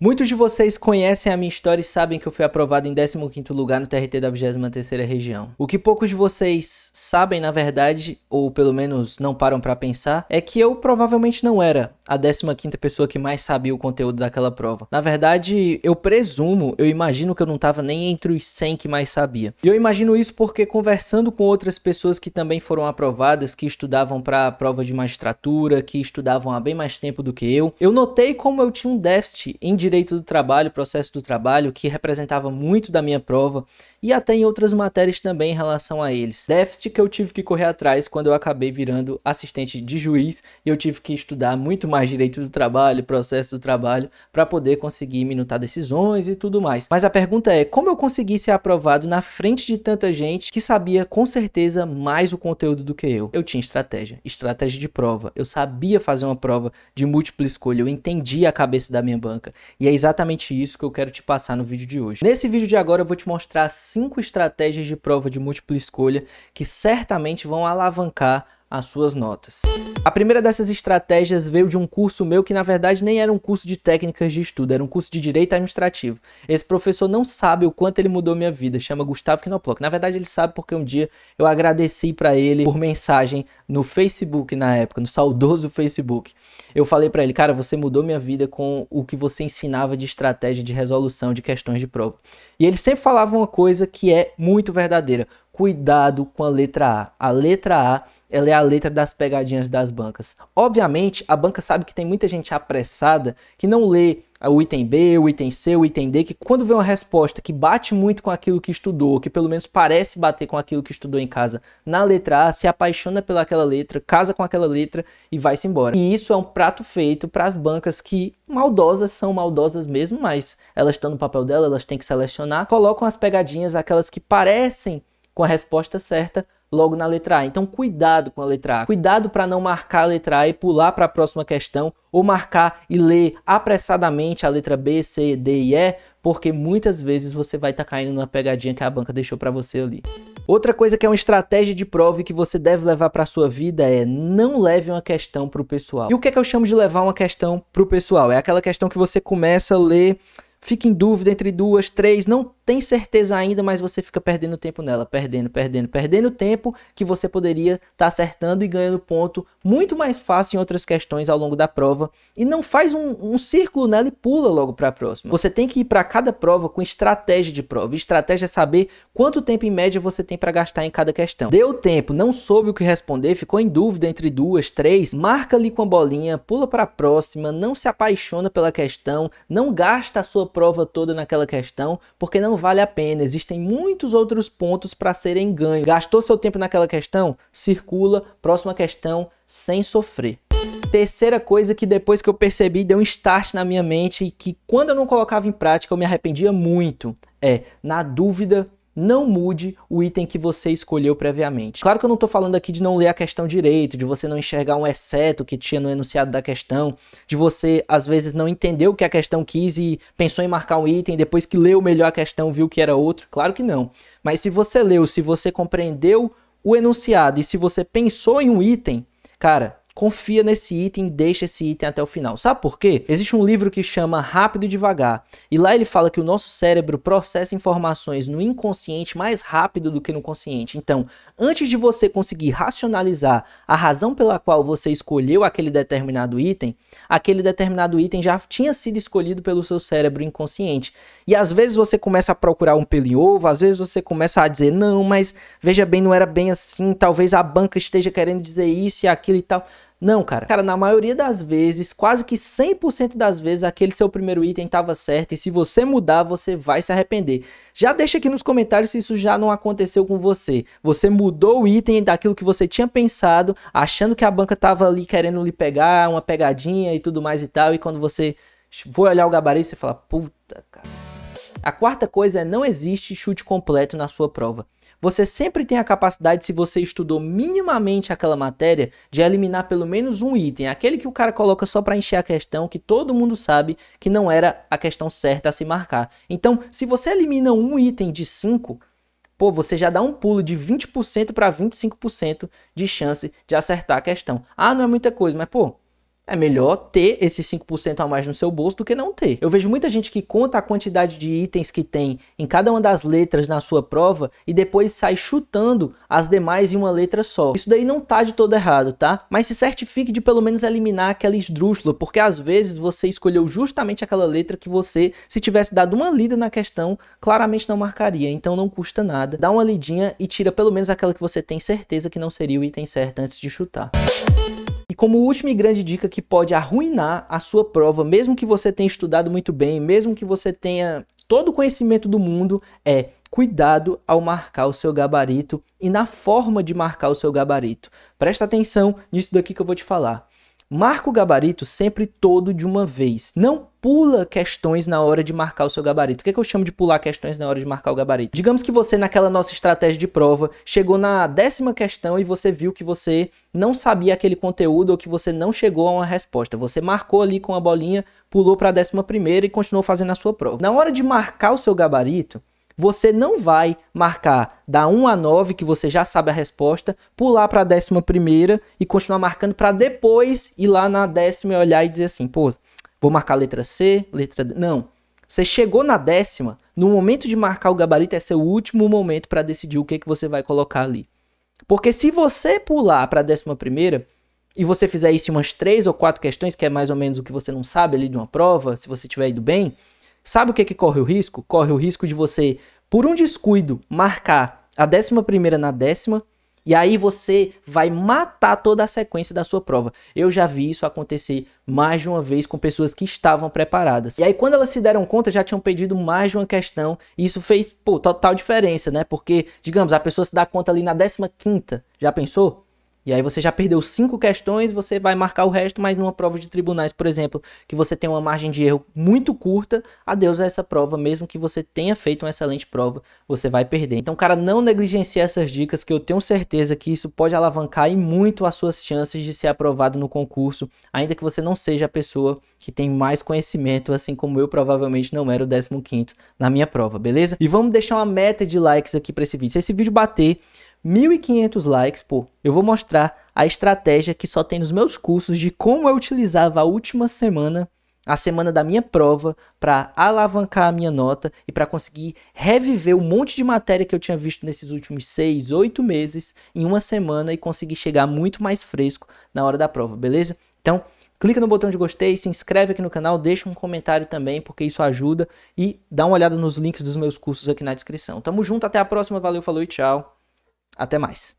Muitos de vocês conhecem a minha história e sabem que eu fui aprovado em 15º lugar no TRT da 23ª região. O que poucos de vocês sabem, na verdade, ou pelo menos não param para pensar, é que eu provavelmente não era a 15ª pessoa que mais sabia o conteúdo daquela prova. Na verdade, eu presumo, eu imagino que eu não estava nem entre os 100 que mais sabia. E eu imagino isso porque conversando com outras pessoas que também foram aprovadas, que estudavam para a prova de magistratura, que estudavam há bem mais tempo do que eu, eu notei como eu tinha um déficit em direito do trabalho, processo do trabalho, que representava muito da minha prova e até em outras matérias também em relação a eles. Déficit que eu tive que correr atrás quando eu acabei virando assistente de juiz e eu tive que estudar muito mais mais direito do trabalho, processo do trabalho, para poder conseguir minutar decisões e tudo mais. Mas a pergunta é: como eu consegui ser aprovado na frente de tanta gente que sabia com certeza mais o conteúdo do que eu? Eu tinha estratégia, estratégia de prova. Eu sabia fazer uma prova de múltipla escolha, eu entendi a cabeça da minha banca. E é exatamente isso que eu quero te passar no vídeo de hoje. Nesse vídeo de agora eu vou te mostrar cinco estratégias de prova de múltipla escolha que certamente vão alavancar as suas notas. A primeira dessas estratégias veio de um curso meu que na verdade nem era um curso de técnicas de estudo, era um curso de direito administrativo. Esse professor não sabe o quanto ele mudou minha vida, chama Gustavo Knoplock. Na verdade ele sabe porque um dia eu agradeci para ele por mensagem no Facebook na época, no saudoso Facebook. Eu falei para ele, cara, você mudou minha vida com o que você ensinava de estratégia de resolução de questões de prova. E ele sempre falava uma coisa que é muito verdadeira, cuidado com a letra A. A letra A ela é a letra das pegadinhas das bancas. Obviamente, a banca sabe que tem muita gente apressada que não lê o item B, o item C, o item D, que quando vê uma resposta que bate muito com aquilo que estudou, que pelo menos parece bater com aquilo que estudou em casa, na letra A, se apaixona pelaquela letra, casa com aquela letra e vai-se embora. E isso é um prato feito para as bancas que maldosas são maldosas mesmo, mas elas estão no papel dela, elas têm que selecionar, colocam as pegadinhas, aquelas que parecem com a resposta certa, logo na letra A. Então, cuidado com a letra A. Cuidado para não marcar a letra A e pular para a próxima questão, ou marcar e ler apressadamente a letra B, C, D e E, porque muitas vezes você vai estar tá caindo na pegadinha que a banca deixou para você ali. Outra coisa que é uma estratégia de prova e que você deve levar para sua vida é não leve uma questão para o pessoal. E o que é que eu chamo de levar uma questão para o pessoal? É aquela questão que você começa a ler, fica em dúvida entre duas, três, não tem certeza ainda, mas você fica perdendo tempo nela, perdendo, perdendo, perdendo tempo que você poderia estar tá acertando e ganhando ponto muito mais fácil em outras questões ao longo da prova e não faz um, um círculo nela e pula logo para a próxima. Você tem que ir para cada prova com estratégia de prova. Estratégia é saber quanto tempo em média você tem para gastar em cada questão. Deu tempo, não soube o que responder, ficou em dúvida entre duas, três, marca ali com a bolinha, pula para a próxima, não se apaixona pela questão, não gasta a sua prova toda naquela questão, porque não vale a pena, existem muitos outros pontos para serem ganhos. Gastou seu tempo naquela questão? Circula, próxima questão, sem sofrer. Terceira coisa que depois que eu percebi deu um start na minha mente e que quando eu não colocava em prática eu me arrependia muito é, na dúvida, não mude o item que você escolheu previamente. Claro que eu não estou falando aqui de não ler a questão direito, de você não enxergar um exceto que tinha no enunciado da questão, de você às vezes não entender o que a questão quis e pensou em marcar um item, depois que leu melhor a questão viu que era outro. Claro que não. Mas se você leu, se você compreendeu o enunciado e se você pensou em um item, cara, confia nesse item, deixa esse item até o final. Sabe por quê? Existe um livro que chama Rápido e Devagar, e lá ele fala que o nosso cérebro processa informações no inconsciente mais rápido do que no consciente. Então, antes de você conseguir racionalizar a razão pela qual você escolheu aquele determinado item, aquele determinado item já tinha sido escolhido pelo seu cérebro inconsciente. E às vezes você começa a procurar um pelo em ovo, às vezes você começa a dizer, não, mas veja bem, não era bem assim, talvez a banca esteja querendo dizer isso e aquilo e tal. Não, cara. Cara, na maioria das vezes, quase que 100% das vezes, aquele seu primeiro item estava certo e se você mudar, você vai se arrepender. Já deixa aqui nos comentários se isso já não aconteceu com você. Você mudou o item daquilo que você tinha pensado, achando que a banca estava ali querendo lhe pegar, uma pegadinha e tudo mais e tal, e quando você foi olhar o gabarito, você fala: "Puta, cara, a quarta coisa é não existe chute completo na sua prova. Você sempre tem a capacidade, se você estudou minimamente aquela matéria, de eliminar pelo menos um item, aquele que o cara coloca só para encher a questão, que todo mundo sabe que não era a questão certa a se marcar. Então, se você elimina um item de 5, pô, você já dá um pulo de 20% para 25% de chance de acertar a questão. Ah, não é muita coisa, mas pô, é melhor ter esses 5% a mais no seu bolso do que não ter. Eu vejo muita gente que conta a quantidade de itens que tem em cada uma das letras na sua prova e depois sai chutando as demais em uma letra só. Isso daí não tá de todo errado, tá? Mas se certifique de pelo menos eliminar aquela esdrúxula, porque às vezes você escolheu justamente aquela letra que você, se tivesse dado uma lida na questão, claramente não marcaria, então não custa nada. Dá uma lidinha e tira pelo menos aquela que você tem certeza que não seria o item certo antes de chutar. E como última e grande dica que pode arruinar a sua prova, mesmo que você tenha estudado muito bem, mesmo que você tenha todo o conhecimento do mundo, é cuidado ao marcar o seu gabarito e na forma de marcar o seu gabarito. Presta atenção nisso daqui que eu vou te falar. Marca o gabarito sempre todo de uma vez. Não pula questões na hora de marcar o seu gabarito. O que, é que eu chamo de pular questões na hora de marcar o gabarito? Digamos que você, naquela nossa estratégia de prova, chegou na décima questão e você viu que você não sabia aquele conteúdo ou que você não chegou a uma resposta. Você marcou ali com a bolinha, pulou para a décima primeira e continuou fazendo a sua prova. Na hora de marcar o seu gabarito, você não vai marcar da 1 a 9, que você já sabe a resposta, pular para a décima primeira e continuar marcando para depois ir lá na décima e olhar e dizer assim, pô, vou marcar letra C, letra D. Não. Você chegou na décima, no momento de marcar o gabarito é seu último momento para decidir o que, é que você vai colocar ali. Porque se você pular para a décima primeira e você fizer isso em umas três ou quatro questões, que é mais ou menos o que você não sabe ali de uma prova, se você tiver ido bem, Sabe o que, que corre o risco? Corre o risco de você, por um descuido, marcar a décima primeira na décima, e aí você vai matar toda a sequência da sua prova. Eu já vi isso acontecer mais de uma vez com pessoas que estavam preparadas. E aí, quando elas se deram conta, já tinham pedido mais de uma questão, e isso fez pô, total diferença, né? Porque, digamos, a pessoa se dá conta ali na décima quinta. Já pensou? E aí você já perdeu cinco questões, você vai marcar o resto, mas numa prova de tribunais, por exemplo, que você tem uma margem de erro muito curta, adeus a é essa prova, mesmo que você tenha feito uma excelente prova, você vai perder. Então, cara, não negligencie essas dicas, que eu tenho certeza que isso pode alavancar e muito as suas chances de ser aprovado no concurso, ainda que você não seja a pessoa que tem mais conhecimento, assim como eu provavelmente não era o 15 na minha prova, beleza? E vamos deixar uma meta de likes aqui para esse vídeo. Se esse vídeo bater 1.500 likes, pô, eu vou mostrar a estratégia que só tem nos meus cursos de como eu utilizava a última semana, a semana da minha prova, para alavancar a minha nota e para conseguir reviver um monte de matéria que eu tinha visto nesses últimos 6, 8 meses em uma semana e conseguir chegar muito mais fresco na hora da prova, beleza? Então, clica no botão de gostei, se inscreve aqui no canal, deixa um comentário também, porque isso ajuda e dá uma olhada nos links dos meus cursos aqui na descrição. Tamo junto, até a próxima, valeu, falou e tchau. Até mais.